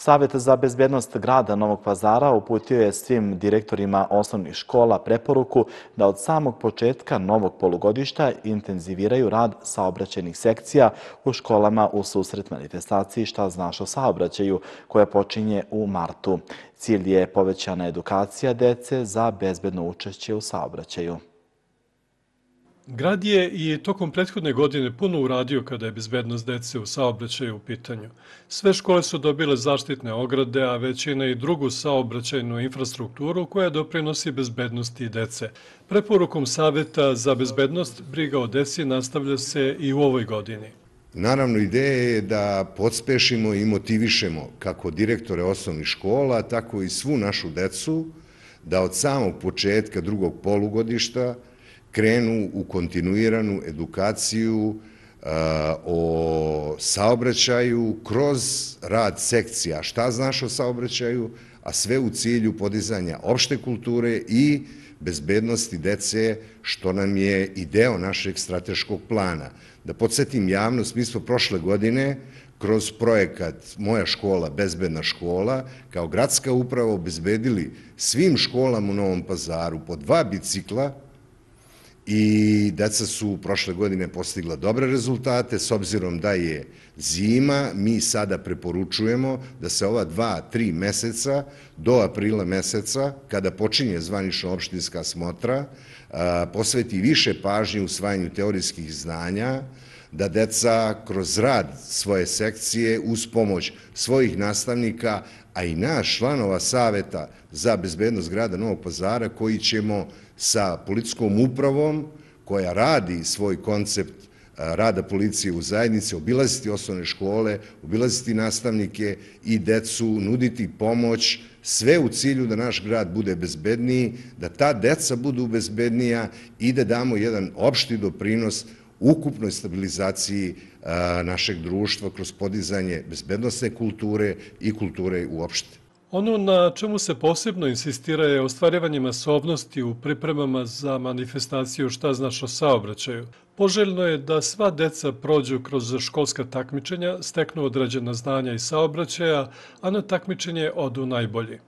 Savjet za bezbednost grada Novog pazara uputio je svim direktorima osnovnih škola preporuku da od samog početka novog polugodišta intenziviraju rad saobraćenih sekcija u školama u susret manifestaciji Šta znaš o saobraćaju, koja počinje u martu. Cilj je povećana edukacija dece za bezbedno učešće u saobraćaju. Grad je i tokom prethodne godine puno uradio kada je bezbednost dece u saobraćaju u pitanju. Sve škole su dobile zaštitne ograde, a većina i drugu saobraćajnu infrastrukturu koja doprinosi bezbednosti dece. Preporukom Saveta za bezbednost briga o deci nastavlja se i u ovoj godini. Naravno, ideja je da podspešimo i motivišemo kako direktore osnovnih škola, tako i svu našu decu, da od samog početka drugog polugodišta krenu u kontinuiranu edukaciju uh, o saobraćaju kroz rad sekcija. Šta znaš o saobraćaju? A sve u cilju podizanja opšte kulture i bezbednosti dece, što nam je i deo našeg strateškog plana. Da podsjetim javnost, mi smo prošle godine kroz projekat Moja škola, bezbedna škola, kao gradska uprava obezbedili svim školama u Novom pazaru po dva bicikla, i deca su prošle godine postigla dobre rezultate, s obzirom da je zima, mi sada preporučujemo da se ova dva, tri meseca do aprila meseca, kada počinje zvanično opštinska smotra, posveti više pažnje usvajanju teorijskih znanja, da deca kroz rad svoje sekcije uz pomoć svojih nastavnika, a i naš članova Saveta za bezbednost grada Novog pazara koji ćemo sa policijskom upravom koja radi svoj koncept rada policije u zajednici, obilaziti osnovne škole, obilaziti nastavnike i decu, nuditi pomoć, sve u cilju da naš grad bude bezbedniji, da ta deca budu bezbednija i da damo jedan opšti doprinos ukupnoj stabilizaciji našeg društva kroz podizanje bezbednostne kulture i kulture uopšte. Ono na čemu se posebno insistira je ostvarivanje masovnosti u pripremama za manifestaciju Šta znaš o saobraćaju. Poželjno je da sva deca prođu kroz školska takmičenja, steknu određena znanja i saobraćaja, a na takmičenje odu najbolji.